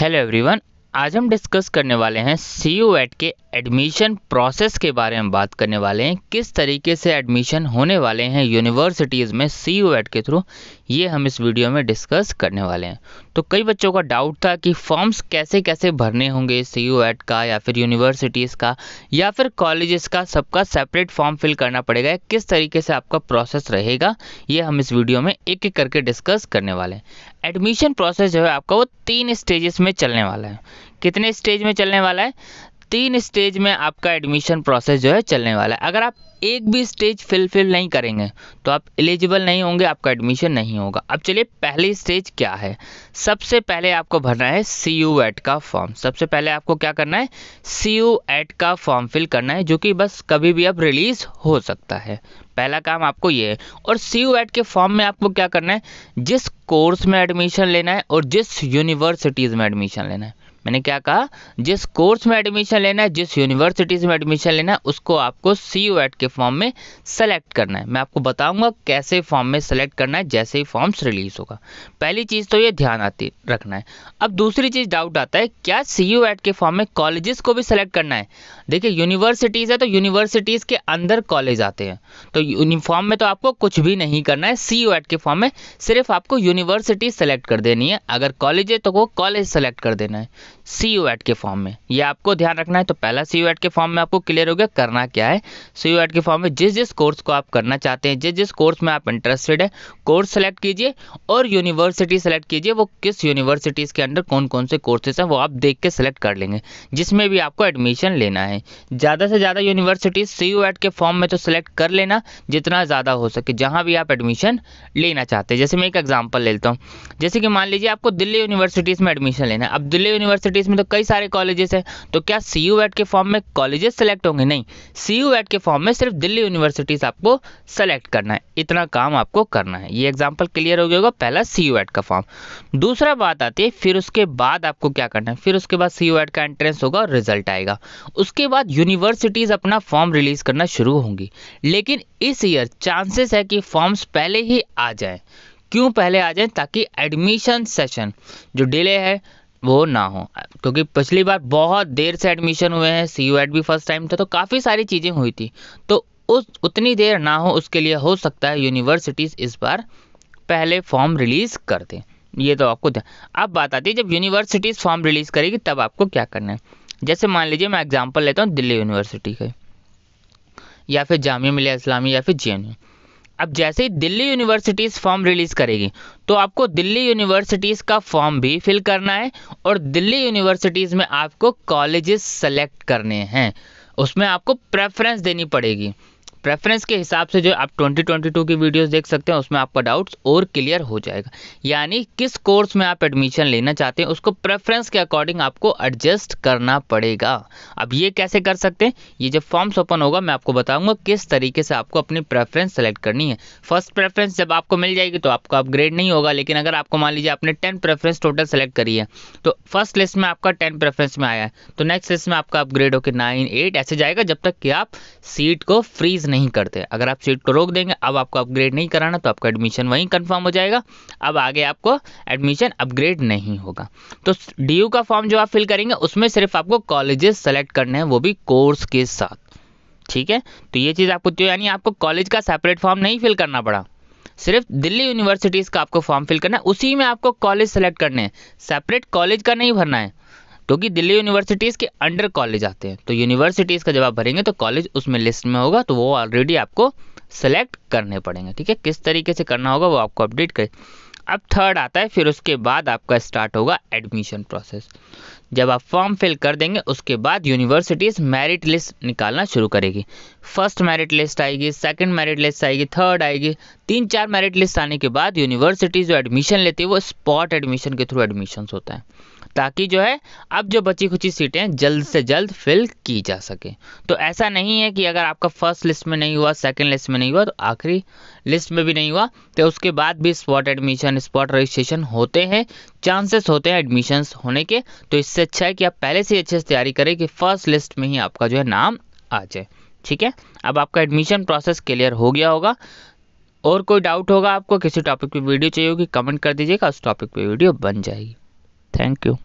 hello everyone आज हम discuss करने वाले हैं सी यू एट के एडमिशन प्रोसेस के बारे में बात करने वाले हैं किस तरीके से एडमिशन होने वाले हैं यूनिवर्सिटीज़ में सी यू एड के थ्रू ये हम इस वीडियो में डिस्कस करने वाले हैं तो कई बच्चों का डाउट था कि फॉर्म्स कैसे कैसे भरने होंगे सी यू एड का या फिर यूनिवर्सिटीज़ का या फिर कॉलेजेस का सबका सेपरेट फॉर्म फिल करना पड़ेगा किस तरीके से आपका प्रोसेस रहेगा ये हम इस वीडियो में एक एक करके डिस्कस करने वाले हैं एडमिशन प्रोसेस जो है आपका वो तीन स्टेजेस में चलने वाला है कितने स्टेज में चलने वाला है तीन स्टेज में आपका एडमिशन प्रोसेस जो है चलने वाला है अगर आप एक भी स्टेज फिलफिल नहीं करेंगे तो आप एलिजिबल नहीं होंगे आपका एडमिशन नहीं होगा अब चलिए पहली स्टेज क्या है सबसे पहले आपको भरना है सी यू एट का फॉर्म सबसे पहले आपको क्या करना है सी यू एट का फॉर्म फिल करना है जो कि बस कभी भी अब रिलीज हो सकता है पहला काम आपको ये है और सी यू एट के फॉर्म में आपको क्या करना है जिस कोर्स में एडमिशन लेना है और जिस यूनिवर्सिटीज़ में एडमिशन लेना है मैंने क्या कहा जिस कोर्स में एडमिशन लेना है जिस यूनिवर्सिटीज़ में एडमिशन लेना है उसको आपको सी यू एट के फॉर्म में सेलेक्ट करना है मैं आपको बताऊंगा कैसे फॉर्म में सेलेक्ट करना है जैसे ही फॉर्म्स रिलीज होगा पहली चीज़ तो ये ध्यान आती रखना है अब दूसरी चीज़ डाउट आता है क्या सी यू एट के फॉर्म में कॉलेजेस को भी सेलेक्ट करना है देखिए यूनिवर्सिटीज़ है तो यूनिवर्सिटीज़ के अंदर कॉलेज आते हैं तो यूनिफॉर्म में तो आपको कुछ भी नहीं करना है सी यू एट के फॉर्म में सिर्फ आपको यूनिवर्सिटी सेलेक्ट कर देनी है अगर कॉलेज है तो वो कॉलेज सेलेक्ट कर देना है सी यू एट के फॉर्म में ये आपको ध्यान रखना है तो पहला सी यू एट के फॉर्म में आपको क्लियर हो गया करना क्या है सी यू एट के फॉर्म में जिस जिस कोर्स को आप करना चाहते हैं जिस जिस कोर्स में आप इंटरेस्टेड है कोर्स सेलेक्ट कीजिए और यूनिवर्सिटी सेलेक्ट कीजिए वो किस यूनिवर्सिटीज़ के अंडर कौन कौन से कोर्सेज हैं वो आप देख के सेलेक्ट कर लेंगे जिसमें भी आपको एडमिशन लेना है ज़्यादा से ज़्यादा यूनिवर्सिटी सी यू एट के फॉर्म में तो सेलेक्ट कर लेना जितना ज़्यादा हो सके जहाँ भी आप एडमिशन लेना चाहते हैं जैसे मैं एक एग्जाम्पल लेता हूँ जैसे कि मान लीजिए आपको दिल्ली यूनिवर्सिटीज़ में एडमिशन लेना है अब दिल्ली यूनिवर्सिटी पे में तो कई सारे कॉलेजेस हैं तो क्या सी यू के फॉर्म में कॉलेजेस सेलेक्ट होंगे नहीं सी यू के फॉर्म में सिर्फ दिल्ली यूनिवर्सिटीज आपको सेलेक्ट करना है इतना काम आपको करना है ये एग्जाम्पल क्लियर हो गया होगा पहला सी यू का फॉर्म दूसरा बात आती है फिर उसके बाद आपको क्या करना है फिर उसके बाद सी यू का एंट्रेंस होगा और रिजल्ट आएगा उसके बाद यूनिवर्सिटीज अपना फॉर्म रिलीज करना शुरू होंगी लेकिन इस ईयर चांसेस है कि फॉर्म्स पहले ही आ जाएं क्यों पहले आ जाएं ताकि एडमिशन सेशन जो डिले है वो ना हो क्योंकि पिछली बार बहुत देर से एडमिशन हुए हैं सी यू एड भी फर्स्ट टाइम था तो काफ़ी सारी चीज़ें हुई थी तो उस उतनी देर ना हो उसके लिए हो सकता है यूनिवर्सिटीज़ इस बार पहले फॉर्म रिलीज़ कर दें ये तो आपको अब बात आती है जब यूनिवर्सिटीज़ फॉर्म रिलीज़ करेगी तब आपको क्या करना है जैसे मान लीजिए मैं एग्जाम्पल लेता हूँ दिल्ली यूनिवर्सिटी के या फिर जामिया मिलिया इस्लामी या फिर जे अब जैसे ही दिल्ली यूनिवर्सिटीज़ फॉर्म रिलीज़ करेगी तो आपको दिल्ली यूनिवर्सिटीज़ का फॉर्म भी फिल करना है और दिल्ली यूनिवर्सिटीज़ में आपको कॉलेजेस सेलेक्ट करने हैं उसमें आपको प्रेफरेंस देनी पड़ेगी प्रेफरेंस के हिसाब से जो आप 2022 की वीडियोस देख सकते हैं उसमें आपका डाउट्स और क्लियर हो जाएगा यानी किस कोर्स में आप एडमिशन लेना चाहते हैं उसको प्रेफरेंस के अकॉर्डिंग आपको एडजस्ट करना पड़ेगा अब ये कैसे कर सकते हैं ये जब फॉर्म्स ओपन होगा मैं आपको बताऊंगा किस तरीके से आपको अपनी प्रेफरेंस सेलेक्ट करनी है फर्स्ट प्रेफरेंस जब आपको मिल जाएगी तो आपका अपग्रेड नहीं होगा लेकिन अगर आपको मान लीजिए आपने टेन प्रेफरेंस टोटल सेलेक्ट करी है तो फर्स्ट लिस्ट में आपका टेन प्रेफरेंस में आया है तो नेक्स्ट लिस्ट में आपका अपग्रेड होकर नाइन एट ऐसे जाएगा जब तक कि आप सीट को फ्रीज नहीं करते अगर आप सीट को रोक देंगे अब आपको अपग्रेड नहीं कराना तो आपका एडमिशन वहीं कंफर्म हो जाएगा अब आगे आपको एडमिशन अपग्रेड नहीं होगा तो डी का फॉर्म जो आप फिल करेंगे उसमें सिर्फ आपको कॉलेजेस सेलेक्ट करने हैं वो भी कोर्स के साथ ठीक है तो ये चीज़ आपको तो यानी आपको कॉलेज का सेपरेट फॉर्म नहीं फिल करना पड़ा सिर्फ दिल्ली यूनिवर्सिटीज़ का आपको फॉर्म फिल करना है उसी में आपको कॉलेज सेलेक्ट करने हैं सेपरेट कॉलेज का नहीं भरना है क्योंकि दिल्ली यूनिवर्सिटीज़ के अंडर कॉलेज आते हैं तो यूनिवर्सिटीज़ का जब आप भरेंगे तो कॉलेज उसमें लिस्ट में होगा तो वो ऑलरेडी आपको सेलेक्ट करने पड़ेंगे ठीक है किस तरीके से करना होगा वो आपको अपडेट करें अब थर्ड आता है फिर उसके बाद आपका स्टार्ट होगा एडमिशन प्रोसेस जब आप फॉर्म फिल कर देंगे उसके बाद यूनिवर्सिटीज़ मेरिट लिस्ट निकालना शुरू करेगी फर्स्ट मेरिट लिस्ट आएगी सेकंड मेरिट लिस्ट आएगी थर्ड आएगी तीन चार मेरिट लिस्ट आने के बाद यूनिवर्सिटी जो एडमिशन लेती है वो स्पॉट एडमिशन के थ्रू एडमिशन होता है ताकि जो है अब जो बची खुची सीटें जल्द से जल्द फिल की जा सके तो ऐसा नहीं है कि अगर आपका फर्स्ट लिस्ट में नहीं हुआ सेकंड लिस्ट में नहीं हुआ तो आखिरी लिस्ट में भी नहीं हुआ तो उसके बाद भी स्पॉट एडमिशन स्पॉट रजिस्ट्रेशन होते हैं चांसेस होते हैं एडमिशन्स होने के तो इससे अच्छा है कि आप पहले से अच्छे से तैयारी करें कि फर्स्ट लिस्ट में ही आपका जो है नाम आ जाए ठीक है अब आपका एडमिशन प्रोसेस क्लियर हो गया होगा और कोई डाउट होगा आपको किसी टॉपिक पे वीडियो चाहिए होगी कमेंट कर दीजिएगा उस टॉपिक पे वीडियो बन जाएगी थैंक यू